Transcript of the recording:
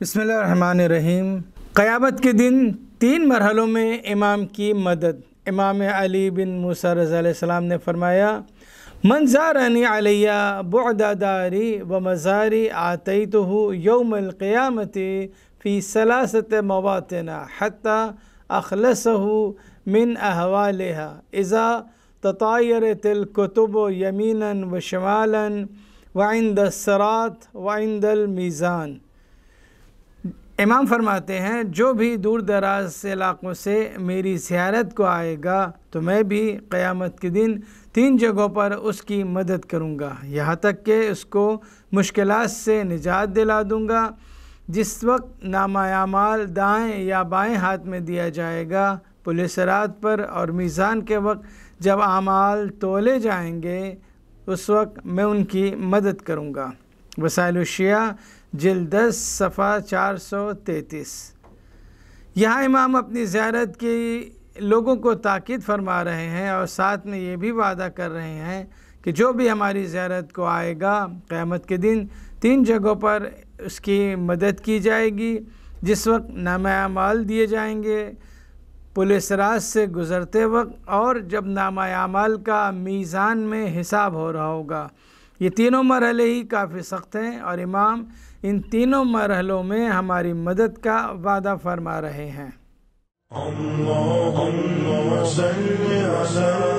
बसमीम क़यामत के दिन तीन मरहलों में इमाम की मदद इमाम अली बिन मूसा ने फरमाया मंजारानी आलिया बदादारी व मज़ारी आतई तो यौमक़ियामत फ़ी सलासत मवातना हता अखलस मिन अहवाल इज़ा ततायर तिल कुतुब यमीन व शमालन वाइंद सरात वाइंदल मीज़ान इमाम फरमाते हैं जो भी दूर दराज से इलाक़ों से मेरी सियारत को आएगा तो मैं भी क़यामत के दिन तीन जगहों पर उसकी मदद करूंगा यहाँ तक कि उसको मुश्किल से निजात दिला दूंगा जिस वक्त नामायामाल दाएं या बाएं हाथ में दिया जाएगा पुलिस रात पर और मीज़ान के वक्त जब आमाल तोले जाएंगे उस वक्त मैं उनकी मदद करूँगा वसाइलशिया जल दस सफ़ा चार सौ तैतीस यहाँ इमाम अपनी ज्यारत की लोगों को ताक़द फरमा रहे हैं और साथ में ये भी वादा कर रहे हैं कि जो भी हमारी ज्यारत को आएगा क़्यामत के दिन तीन जगहों पर उसकी मदद की जाएगी जिस वक्त नामायामाल दिए जाएंगे पुलिस राज से गुज़रते वक्त और जब नामायामाल का मीज़ान में हिसाब हो रहा होगा ये तीनों मरहले ही काफ़ी सख्त हैं और इमाम इन तीनों मरहलों में हमारी मदद का वादा फरमा रहे हैं Allah, Allah,